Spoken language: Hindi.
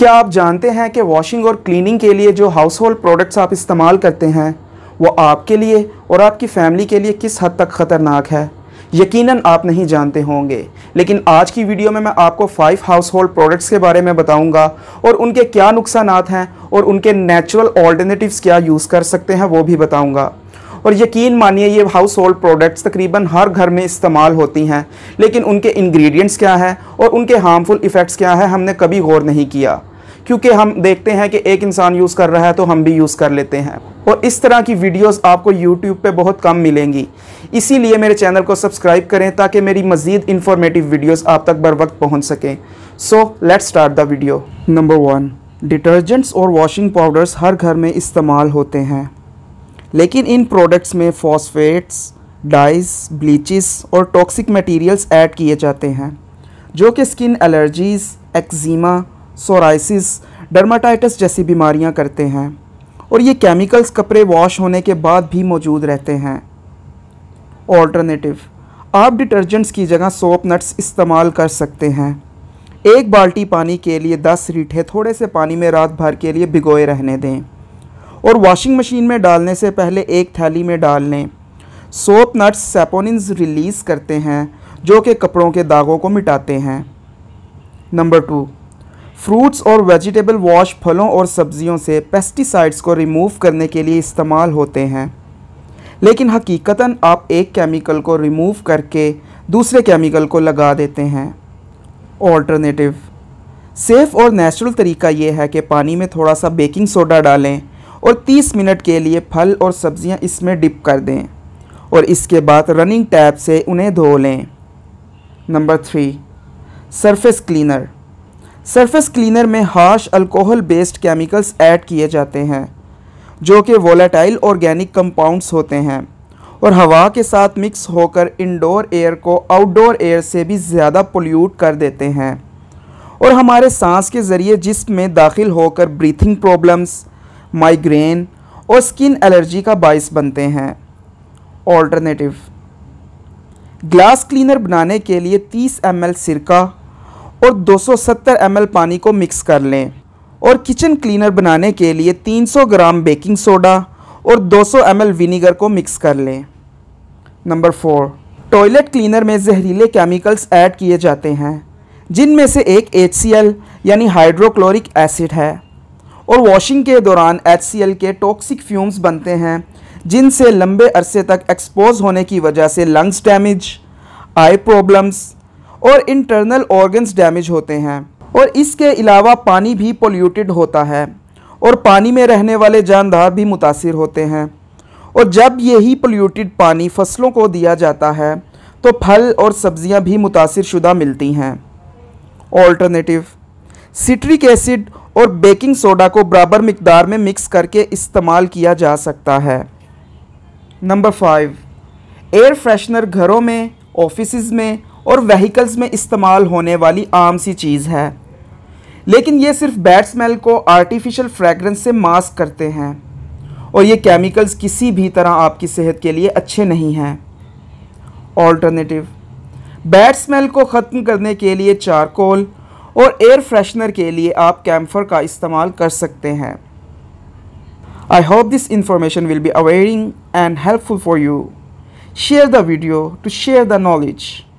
क्या आप जानते हैं कि वॉशिंग और क्लीनिंग के लिए जो हाउस होल्ड प्रोडक्ट्स आप इस्तेमाल करते हैं वो आपके लिए और आपकी फैमिली के लिए किस हद तक ख़तरनाक है यकीनन आप नहीं जानते होंगे लेकिन आज की वीडियो में मैं आपको फाइव हाउस होल्ड प्रोडक्ट्स के बारे में बताऊंगा और उनके क्या नुकसान हैं और उनके नेचुरल ऑल्टरनेटिव क्या यूज़ कर सकते हैं वो भी बताऊँगा और यकीन मानिए ये हाउस होल्ड प्रोडक्ट्स तकरीबन हर घर में इस्तेमाल होती हैं लेकिन उनके इंग्रेडिएंट्स क्या हैं और उनके हार्मफुल इफ़ेक्ट्स क्या हैं हमने कभी गौर नहीं किया क्योंकि हम देखते हैं कि एक इंसान यूज़ कर रहा है तो हम भी यूज़ कर लेते हैं और इस तरह की वीडियोस आपको यूट्यूब पे बहुत कम मिलेंगी इसीलिए मेरे चैनल को सब्सक्राइब करें ताकि मेरी मज़ीद इन्फॉर्मेटिव वीडियोस आप तक बर वक्त पहुँच सकें so let's start the video number one detergents और वॉशिंग पाउडर्स हर घर में इस्तेमाल होते हैं लेकिन इन प्रोडक्ट्स में फॉस्फेट्स डाइज ब्लीचिस और टॉक्सिक मटीरियल्स एड किए जाते हैं जो कि skin allergies eczema psoriasis dermatitis जैसी बीमारियां करते हैं और ये केमिकल्स कपड़े वॉश होने के बाद भी मौजूद रहते हैं ऑल्टरनेटिव आप डिटर्जेंट्स की जगह सोप नट्स इस्तेमाल कर सकते हैं एक बाल्टी पानी के लिए दस रीठे थोड़े से पानी में रात भर के लिए भिगोए रहने दें और वॉशिंग मशीन में डालने से पहले एक थैली में डाल लें सोप नट्स सेपोनिन्स रिलीज़ करते हैं जो कि कपड़ों के दागों को मिटाते हैं नंबर टू फ्रूट्स और वेजिटेबल वॉश फलों और सब्जियों से पेस्टिसाइड्स को रिमूव करने के लिए इस्तेमाल होते हैं लेकिन हकीकता आप एक केमिकल को रिमूव करके दूसरे केमिकल को लगा देते हैं ऑल्टरनेटिव सेफ़ और नेचुरल तरीका यह है कि पानी में थोड़ा सा बेकिंग सोडा डालें और 30 मिनट के लिए फल और सब्जियां इसमें डिप कर दें और इसके बाद रनिंग टैप से उन्हें धो लें number three surface cleaner surface cleaner में harsh alcohol based chemicals add किए जाते हैं जो कि वोलेटाइल ऑर्गेनिक कंपाउंड्स होते हैं और हवा के साथ मिक्स होकर इंडोर एयर को आउटडोर एयर से भी ज़्यादा पोल्यूट कर देते हैं और हमारे सांस के ज़रिए जिसम में दाखिल होकर ब्रीथिंग प्रॉब्लम्स माइग्रेन और स्किन एलर्जी का बायस बनते हैं ऑल्टरनेटिव ग्लास क्लीनर बनाने के लिए 30 एम एल सिरका और 270 सौ पानी को मिक्स कर लें और किचन क्लीनर बनाने के लिए 300 ग्राम बेकिंग सोडा और 200 सौ विनीगर को मिक्स कर लें नंबर फोर टॉयलेट क्लीनर में जहरीले केमिकल्स ऐड किए जाते हैं जिनमें से एक एच यानी हाइड्रोक्लोरिक एसिड है और वॉशिंग के दौरान एच के टॉक्सिक फ्यूम्स बनते हैं जिनसे लंबे अरसे तक एक्सपोज होने की वजह से लंग्स डैमेज आई प्रॉब्लम्स और इंटरनल ऑर्गन्स डैमेज होते हैं और इसके अलावा पानी भी पोल्यूटेड होता है और पानी में रहने वाले जानदार भी मुतासर होते हैं और जब यही पोल्यूटेड पानी फसलों को दिया जाता है तो फल और सब्जियां भी मुतासर शुदा मिलती हैं ऑल्टरनेटिव सिट्रिक एसिड और बेकिंग सोडा को बराबर मकदार में मिक्स करके इस्तेमाल किया जा सकता है नंबर फाइव एयर फ्रेशनर घरों में ऑफिस में और वहीकल्स में इस्तेमाल होने वाली आम सी चीज़ है लेकिन ये सिर्फ बैड स्मेल को आर्टिफिशियल फ्रेगरेंस से मास्क करते हैं और ये केमिकल्स किसी भी तरह आपकी सेहत के लिए अच्छे नहीं हैं ऑल्टरनेटिव बैड स्मेल को ख़त्म करने के लिए चारकोल और एयर फ्रेशनर के लिए आप कैम्फर का इस्तेमाल कर सकते हैं I hope this information will be awaring and helpful for you share the video to share the knowledge